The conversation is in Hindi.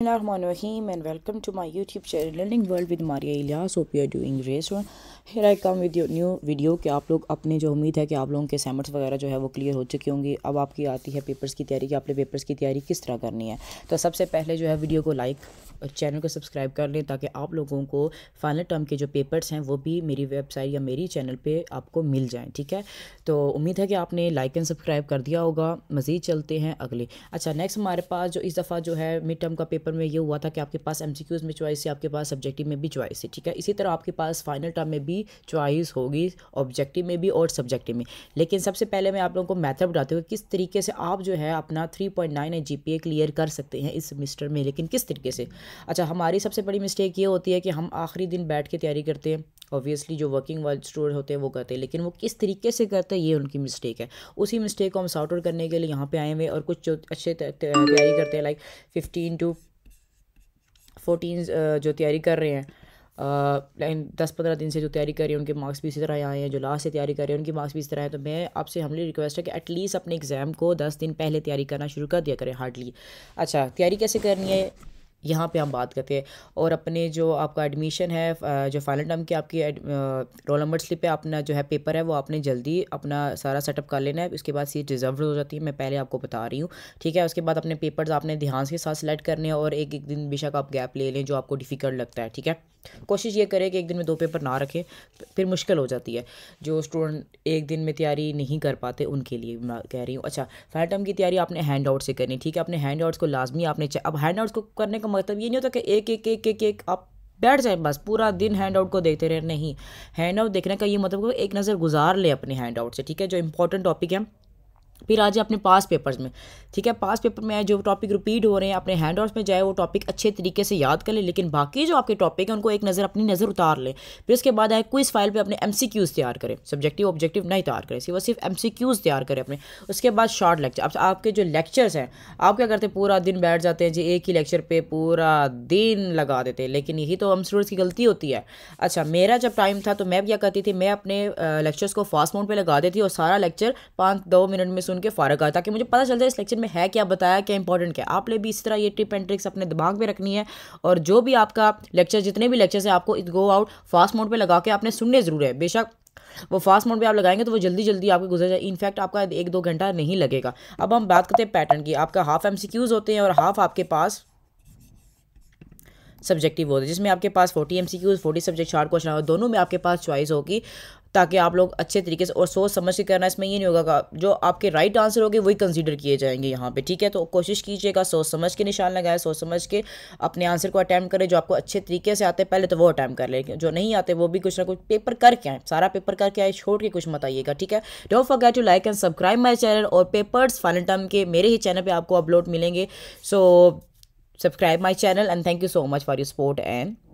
Bismillahirrahmanirrahim and welcome to my YouTube channel Learning World with Maria Ilyas. Hope you are doing great one. Here I come with your new video कि आप लोग अपने जो उम्मीद है कि आप लोगों के सेमर्स वगैरह जो है वो क्लियर हो चुकी होंगी अब आपकी आती है पेपर्स की तैयारी कि आपने पेपर्स की तैयारी किस तरह करनी है तो सबसे पहले जो है वीडियो को लाइक और चैनल को सब्सक्राइब कर लें ताकि आप लोगों को फाइनल टर्म के जो पेपर्स हैं वो भी मेरी वेबसाइट या मेरी चैनल पर आपको मिल जाएँ ठीक है तो उम्मीद है कि आपने लाइक एंड सब्सक्राइब कर दिया होगा मज़ीद चलते हैं अगले अच्छा नेक्स्ट हमारे पास जो इस दफ़ा जो है मिड टर्म का पेपर में ये हुआ था कि आपके पास एम में चॉइस है आपके पास सब्जेक्टिव में भी चॉइस है ठीक है इसी तरह आपके पास फाइनल टर्म में भी चॉइस होगी ऑब्जेक्टिव में भी और सब्जेक्टिव में लेकिन सबसे पहले मैं आप लोगों को मैथड बताते हुए किस तरीके से आप जो है अपना three point nine G clear कर सकते हैं इस सेमिस्टर में लेकिन किस तरीके से अच्छा हमारी सबसे बड़ी मिस्टेक ये होती है कि हम आखिरी दिन बैठ के तैयारी करते हैं ऑब्वियसली जो वर्किंग वर्ल्ड स्टूडेंट होते हैं वो करते हैं लेकिन वो किस तरीके से करते हैं ये उनकी मिस्टेक है उसी मिस्टेक को हम सॉर्ट आउट करने के लिए यहाँ पे आए हुए और कुछ जो अच्छे तैयारी करते हैं लाइक फिफ्टीन टू फोर्टीन जो तैयारी कर रहे हैं लाइन दस पंद्रह दिन से जो तैयारी कर रही है उनके मार्क्स भी इसी तरह आए हैं जो लास्ट से तैयारी कर रहे हैं उनके मार्क्स भी इसी तरह हैं तो मैं आपसे हमने रिक्वेस्ट है कि एटलीस्ट अपने एग्ज़ाम को दस दिन पहले तैयारी करना शुरू कर दिया करें हार्डली अच्छा तैयारी कैसे करनी है यहाँ पे हम बात करते हैं और अपने जो आपका एडमिशन है जो फाइनल टर्म की आपकी रोल नंबर स्लिप है अपना जो है पेपर है वो आपने जल्दी अपना सारा सेटअप कर लेना है उसके बाद सीट रिजर्व हो जाती है मैं पहले आपको बता रही हूँ ठीक है उसके बाद अपने पेपर्स आपने ध्यान के साथ सेलेक्ट करने हैं और एक एक दिन बेशक आप गैप ले लें जो आपको डिफ़िकल्ट लगता है ठीक है कोशिश ये करें कि एक दिन में दो पेपर ना रखें फिर मुश्किल हो जाती है जो स्टूडेंट एक दिन में तैयारी नहीं कर पाते उनके लिए मैं कह रही हूँ अच्छा फाइनल टर्म की तैयारी आपने हैंड आउट से करनी ठीक है अपने हैंड आउट्स को लाजमी आपने अब हैंड आउट्स को करने का का मतलब ये नहीं होता कि एक एक एक एक एक आप बैठ जाए बस पूरा दिन हैंड आउट को देखते रहे नहीं हैंड आउट देखने का ये मतलब एक नज़र गुजार ले अपने हैंड आउट से ठीक है जो इंपॉर्टेंट टॉपिक है फिर आ जाए अपने पास पेपर्स में ठीक है पास पेपर में जो टॉपिक रिपीट हो रहे हैं अपने हैंड आउट्स में जाए वो टॉपिक अच्छे तरीके से याद कर ले लेकिन बाकी जो आपके टॉपिक हैं उनको एक नज़र अपनी नज़र उतार लें फिर उसके बाद आए क्विज फाइल पे अपने एम तैयार करें सब्जेक्टिव ऑब्जेक्टिव नहीं तैयार करें सिर्फ सिर्फ एम तैयार करें अपने उसके बाद शॉर्ट लेक्चर अब आपके जो लेक्चर्स हैं आप क्या करते हैं पूरा दिन बैठ जाते हैं जी एक ही लेक्चर पर पूरा दिन लगा देते हैं लेकिन यही तो हम स्टूडेंट्स की गलती होती है अच्छा मेरा जब टाइम था तो मैं क्या करती थी मैं अपने लेक्चर्स को फास्ट मोड पर लगा देती और सारा लेक्चर पाँच दो मिनट में सुन के फारग आता कि मुझे पता चल जाए इस लेक्चर में है क्या बताया क्या इंपॉर्टेंट क्या आप ले भी इस तरह ये टिप एंड ट्रिक्स अपने दिमाग में रखनी है और जो भी आपका लेक्चर जितने भी लेक्चर्स है आपको गो आउट फास्ट मोड पर लगा के आपने सुनने ज़रूर है बेशक वो फास्ट मोड पे आप लगाएंगे तो वो जल्दी जल्दी आपके गुजर जाए इनफैक्ट आपका एक दो घंटा नहीं लगेगा अब हम बात करते हैं पैटर्न की आपका हाफ एम होते हैं और हाफ आपके पास सब्जेक्टिव होते हैं जिसमें आपके पास 40 M C Qs forty subject short question दोनों में आपके पास चॉइस होगी ताकि आप लोग अच्छे तरीके से और सोच समझ के करना इसमें ये नहीं होगा जो आपके राइट आंसर होगे वही कंसीडर किए जाएंगे यहाँ पे ठीक है तो कोशिश कीजिएगा सोच समझ के निशान लगाए सोच समझ के अपने आंसर को अटैम्प्ट करें जो आपको अच्छे तरीके से आते हैं पहले तो वो अटैम्प कर लेंगे जो नहीं आते वो भी कुछ ना कुछ पेपर करके आए सारा पेपर करके आए छोड़ के कुछ बताइएगा ठीक है don't get to like and subscribe my channel और पेपर्स फाइनल टर्म के मेरे ही चैनल पर आपको अपलोड मिलेंगे so subscribe my channel and thank you so much for your support and